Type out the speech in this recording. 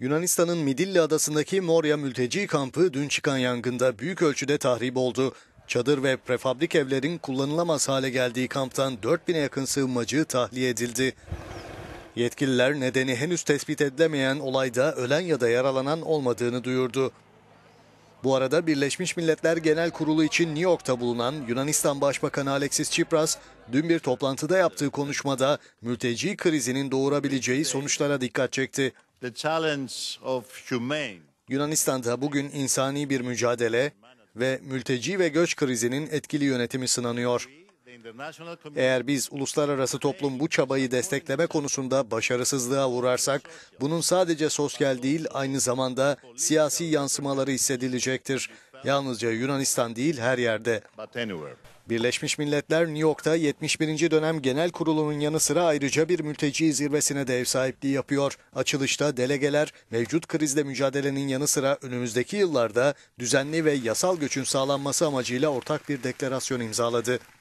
Yunanistan'ın Midilli adasındaki Moria mülteci kampı dün çıkan yangında büyük ölçüde tahrip oldu. Çadır ve prefabrik evlerin kullanılamaz hale geldiği kamptan 4000'e yakın sığınmacı tahliye edildi. Yetkililer nedeni henüz tespit edilemeyen olayda ölen ya da yaralanan olmadığını duyurdu. Bu arada Birleşmiş Milletler Genel Kurulu için New York'ta bulunan Yunanistan Başbakanı Alexis Tsipras dün bir toplantıda yaptığı konuşmada mülteci krizinin doğurabileceği sonuçlara dikkat çekti. Yunanistan'da bugün insani bir mücadele ve mülteci ve göç krizinin etkili yönetimi sınanıyor. Eğer biz uluslararası toplum bu çabayı destekleme konusunda başarısızlığa uğrarsak, bunun sadece sosyal değil aynı zamanda siyasi yansımaları hissedilecektir. Yalnızca Yunanistan değil her yerde. Birleşmiş Milletler New York'ta 71. dönem genel kurulunun yanı sıra ayrıca bir mülteci zirvesine de ev sahipliği yapıyor. Açılışta delegeler mevcut krizle mücadelenin yanı sıra önümüzdeki yıllarda düzenli ve yasal göçün sağlanması amacıyla ortak bir deklarasyon imzaladı.